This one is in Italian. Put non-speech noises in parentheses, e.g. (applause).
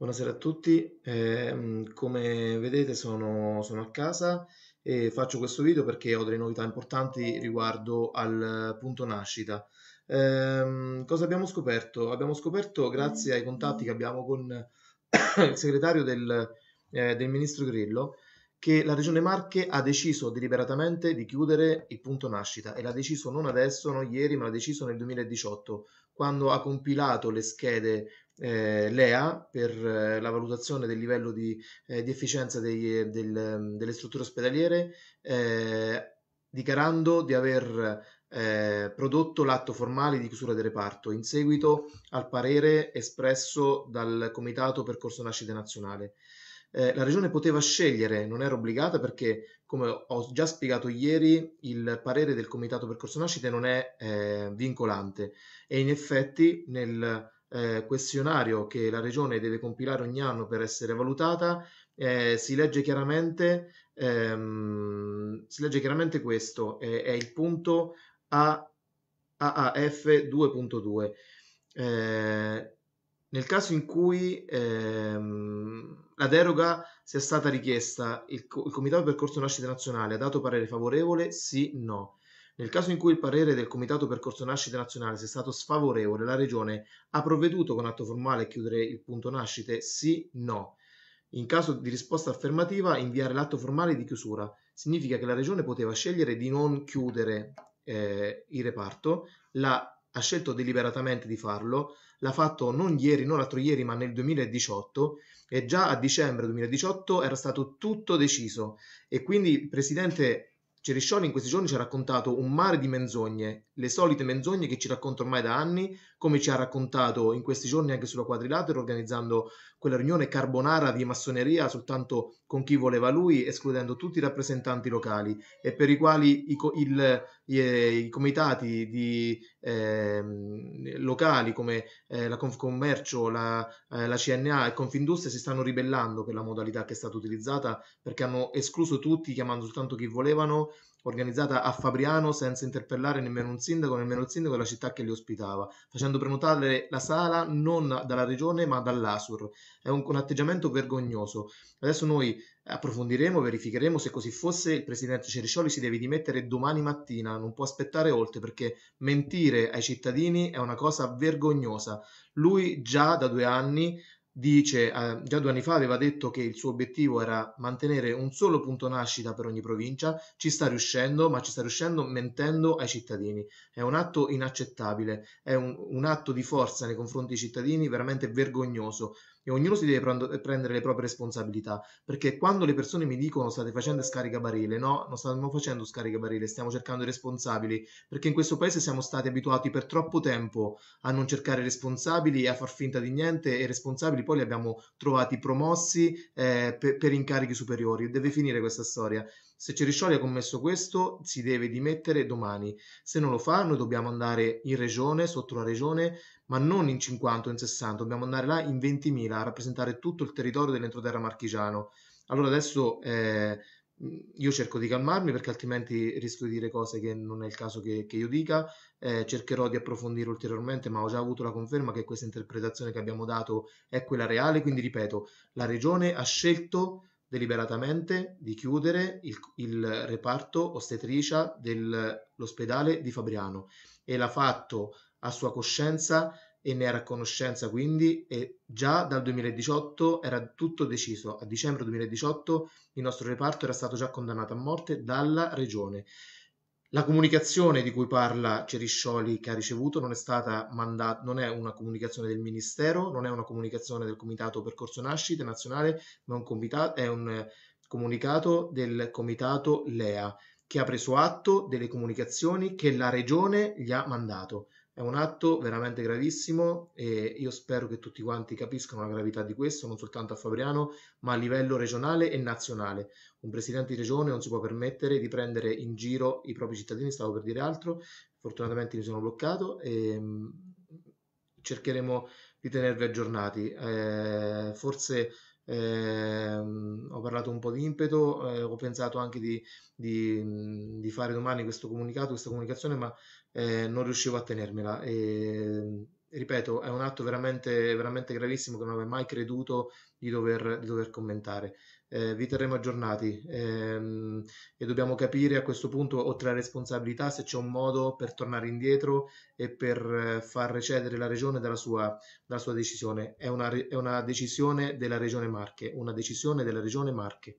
Buonasera a tutti, eh, come vedete sono, sono, a casa e faccio questo video perché ho delle novità importanti riguardo al punto nascita. Eh, cosa abbiamo scoperto? Abbiamo scoperto grazie ai contatti che abbiamo con (coughs) il segretario del, eh, del ministro Grillo che la regione Marche ha deciso deliberatamente di chiudere il punto nascita e l'ha deciso non adesso, non ieri, ma l'ha deciso nel 2018 quando ha compilato le schede eh, l'EA per eh, la valutazione del livello di, eh, di efficienza degli, eh, del, mm, delle strutture ospedaliere, eh, dichiarando di aver eh, prodotto l'atto formale di chiusura del reparto in seguito al parere espresso dal Comitato Percorso Nascite Nazionale. la regione poteva scegliere, non era obbligata perché, come ho già spiegato ieri, il parere del Comitato Percorso Nascite non è vincolante e in effetti nel eh, questionario che la regione deve compilare ogni anno per essere valutata, eh, si, legge chiaramente, ehm, si legge chiaramente questo, eh, è il punto AAF 2.2. Eh, nel caso in cui ehm, la deroga sia stata richiesta, il, il Comitato del Percorso Nascita Nazionale ha dato parere favorevole? Sì, no. Nel caso in cui il parere del Comitato Percorso Nascite Nazionale sia stato sfavorevole, la Regione ha provveduto con atto formale a chiudere il punto nascite sì, no. In caso di risposta affermativa, inviare l'atto formale di chiusura. Significa che la Regione poteva scegliere di non chiudere eh, il reparto, la, ha scelto deliberatamente di farlo, l'ha fatto non ieri, non l'altro ieri, ma nel 2018 e già a dicembre 2018 era stato tutto deciso e quindi il Presidente Ceriscioli in questi giorni ci ha raccontato un mare di menzogne le solite menzogne che ci racconta ormai da anni, come ci ha raccontato in questi giorni anche sulla quadrilatero, organizzando quella riunione carbonara di massoneria soltanto con chi voleva lui, escludendo tutti i rappresentanti locali e per i quali i, il, i, i comitati di, eh, locali come eh, la Confcommercio, la, eh, la CNA e Confindustria si stanno ribellando per la modalità che è stata utilizzata perché hanno escluso tutti chiamando soltanto chi volevano, organizzata a Fabriano senza interpellare nemmeno un sindaco nemmeno il sindaco della città che li ospitava, facendo prenotare la sala non dalla regione ma dall'ASUR. È un, un atteggiamento vergognoso. Adesso noi approfondiremo, verificheremo se così fosse il presidente Ceriscioli si deve dimettere domani mattina, non può aspettare oltre perché mentire ai cittadini è una cosa vergognosa. Lui già da due anni dice, eh, già due anni fa aveva detto che il suo obiettivo era mantenere un solo punto nascita per ogni provincia, ci sta riuscendo, ma ci sta riuscendo mentendo ai cittadini. È un atto inaccettabile, è un, un atto di forza nei confronti dei cittadini veramente vergognoso e ognuno si deve prendere le proprie responsabilità, perché quando le persone mi dicono state facendo scarica barile, no, non stiamo facendo scarica barile, stiamo cercando i responsabili, perché in questo paese siamo stati abituati per troppo tempo a non cercare responsabili e a far finta di niente e i responsabili poi li abbiamo trovati promossi eh, per, per incarichi superiori, deve finire questa storia. Se Ceriscioli ha commesso questo, si deve dimettere domani. Se non lo fa, noi dobbiamo andare in regione, sotto la regione, ma non in 50 o in 60, dobbiamo andare là in 20.000 a rappresentare tutto il territorio dell'entroterra marchigiano. Allora adesso eh, io cerco di calmarmi perché altrimenti rischio di dire cose che non è il caso che, che io dica, eh, cercherò di approfondire ulteriormente, ma ho già avuto la conferma che questa interpretazione che abbiamo dato è quella reale, quindi ripeto, la regione ha scelto deliberatamente di chiudere il, il reparto ostetricia dell'ospedale di Fabriano e l'ha fatto a sua coscienza e ne era a conoscenza quindi e già dal 2018 era tutto deciso. A dicembre 2018 il nostro reparto era stato già condannato a morte dalla regione la comunicazione di cui parla Ceriscioli che ha ricevuto non è stata mandata, non è una comunicazione del Ministero, non è una comunicazione del Comitato Percorso Nascite Nazionale, ma un, comitato, è un comunicato del Comitato Lea che ha preso atto delle comunicazioni che la Regione gli ha mandato. È un atto veramente gravissimo e io spero che tutti quanti capiscano la gravità di questo, non soltanto a Fabriano, ma a livello regionale e nazionale. Un presidente di regione non si può permettere di prendere in giro i propri cittadini, stavo per dire altro, fortunatamente mi sono bloccato e mm, cercheremo di tenervi aggiornati. Eh, forse Ehm, ho parlato un po' di impeto, eh, ho pensato anche di, di, di, fare domani questo comunicato, questa comunicazione, ma eh, non riuscivo a tenermela. E, ehm, ripeto, è un atto veramente, veramente gravissimo che non avevo mai creduto di dover, di dover commentare. Eh, vi terremo aggiornati ehm, e dobbiamo capire a questo punto, oltre alla responsabilità, se c'è un modo per tornare indietro e per eh, far recedere la regione dalla sua, dalla sua decisione. È una, è una decisione della regione Marche, una decisione della regione Marche.